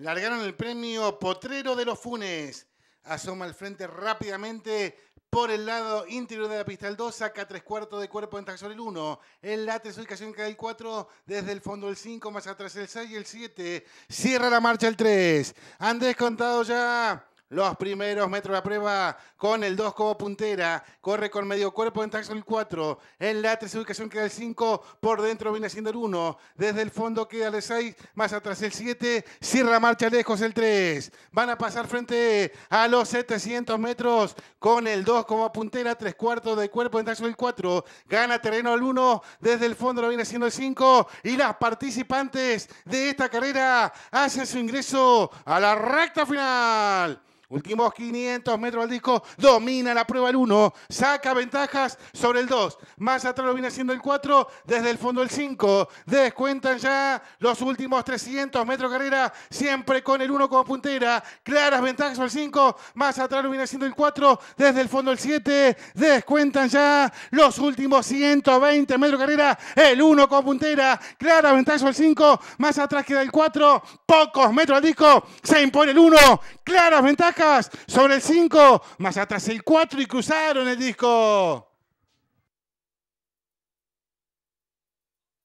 Largaron el premio Potrero de los Funes. Asoma al frente rápidamente por el lado interior de la pista. El 2 saca 3 cuartos de cuerpo en sobre el 1. El late su ubicación cae el 4. Desde el fondo el 5. Más atrás el 6 y el 7. Cierra la marcha el 3. Han descontado ya los primeros metros de la prueba con el 2 como puntera. Corre con medio cuerpo en taxo el 4. En la 3, ubicación queda el 5. Por dentro viene siendo el 1. Desde el fondo queda el 6. Más atrás el 7. Cierra marcha lejos el 3. Van a pasar frente a los 700 metros con el 2 como puntera. Tres cuartos de cuerpo en taxo el 4. Gana terreno el 1. Desde el fondo lo viene siendo el 5. Y las participantes de esta carrera hacen su ingreso a la recta final. Últimos 500 metros al disco, domina la prueba el 1, saca ventajas sobre el 2. Más atrás lo viene haciendo el 4, desde el fondo el 5. Descuentan ya los últimos 300 metros carrera, siempre con el 1 como puntera. Claras ventajas sobre el 5, más atrás lo viene haciendo el 4, desde el fondo el 7. Descuentan ya los últimos 120 metros carrera, el 1 como puntera. Claras ventajas sobre el 5, más atrás queda el 4, pocos metros al disco, se impone el 1. Claras ventajas sobre el 5, más atrás el 4 y cruzaron el disco.